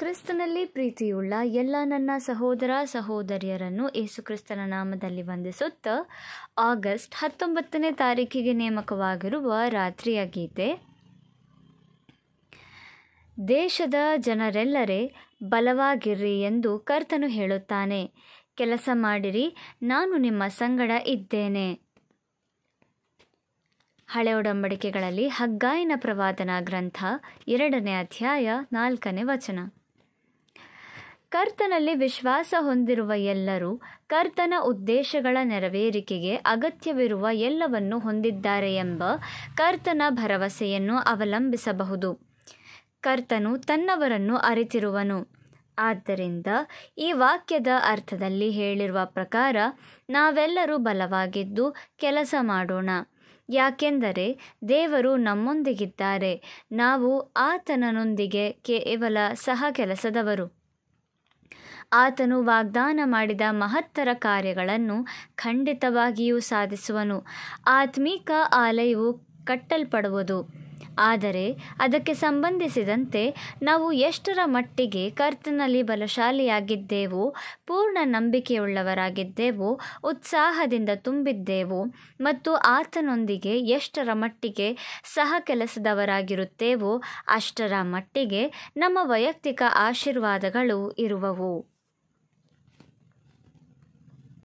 ಕ್ರಿಸ್ತನಲ್ಲಿ ಪ್ರೀತಿಯುಳ್ಳ ಎಲ್ಲ ನನ್ನ ಸಹೋದರ ಸಹೋದರಿಯರನ್ನು ಯೇಸುಕ್ರಿಸ್ತನ ನಾಮದಲ್ಲಿ ವಂದಿಸುತ್ತ ಆಗಸ್ಟ್ ಹತ್ತೊಂಬತ್ತನೇ ತಾರೀಕಿಗೆ ನೇಮಕವಾಗಿರುವ ರಾತ್ರಿಯ ಗೀತೆ ದೇಶದ ಜನರೆಲ್ಲರೇ ಬಲವಾಗಿರ್ರಿ ಎಂದು ಕರ್ತನು ಹೇಳುತ್ತಾನೆ ಕೆಲಸ ಮಾಡಿರಿ ನಾನು ನಿಮ್ಮ ಸಂಗಡ ಇದ್ದೇನೆ ಹಳೆ ಒಡಂಬಡಿಕೆಗಳಲ್ಲಿ ಹಗ್ಗಾಯಿನ ಪ್ರವಾದನ ಗ್ರಂಥ ಎರಡನೇ ಅಧ್ಯಾಯ ನಾಲ್ಕನೇ ವಚನ ಕರ್ತನಲ್ಲಿ ವಿಶ್ವಾಸ ಹೊಂದಿರುವ ಎಲ್ಲರೂ ಕರ್ತನ ಉದ್ದೇಶಗಳ ನೆರವೇರಿಕೆಗೆ ಅಗತ್ಯವಿರುವ ಎಲ್ಲವನ್ನು ಹೊಂದಿದ್ದಾರೆ ಎಂಬ ಕರ್ತನ ಭರವಸೆಯನ್ನು ಅವಲಂಬಿಸಬಹುದು ಕರ್ತನು ತನ್ನವರನ್ನು ಅರಿತಿರುವನು ಆದ್ದರಿಂದ ಈ ವಾಕ್ಯದ ಅರ್ಥದಲ್ಲಿ ಹೇಳಿರುವ ಪ್ರಕಾರ ನಾವೆಲ್ಲರೂ ಬಲವಾಗಿದ್ದು ಕೆಲಸ ಮಾಡೋಣ ಯಾಕೆಂದರೆ ದೇವರು ನಮ್ಮೊಂದಿಗಿದ್ದಾರೆ ನಾವು ಆತನನೊಂದಿಗೆ ಕೇವಲ ಸಹ ಕೆಲಸದವರು ಆತನು ವಾಗ್ದಾನ ಮಾಡಿದ ಮಹತ್ತರ ಕಾರ್ಯಗಳನ್ನು ಖಂಡಿತವಾಗಿಯೂ ಸಾಧಿಸುವನು ಆತ್ಮೀಕ ಆಲಯವು ಕಟ್ಟಲ್ಪಡುವುದು ಆದರೆ ಅದಕ್ಕೆ ಸಂಬಂಧಿಸಿದಂತೆ ನಾವು ಎಷ್ಟರ ಮಟ್ಟಿಗೆ ಕರ್ತನಲ್ಲಿ ಬಲಶಾಲಿಯಾಗಿದ್ದೇವೋ ಪೂರ್ಣ ನಂಬಿಕೆಯುಳ್ಳವರಾಗಿದ್ದೇವೋ ಉತ್ಸಾಹದಿಂದ ತುಂಬಿದ್ದೇವೋ ಮತ್ತು ಆತನೊಂದಿಗೆ ಎಷ್ಟರ ಮಟ್ಟಿಗೆ ಸಹ ಕೆಲಸದವರಾಗಿರುತ್ತೇವೋ ಅಷ್ಟರ ಮಟ್ಟಿಗೆ ನಮ್ಮ ವೈಯಕ್ತಿಕ ಆಶೀರ್ವಾದಗಳು ಇರುವವು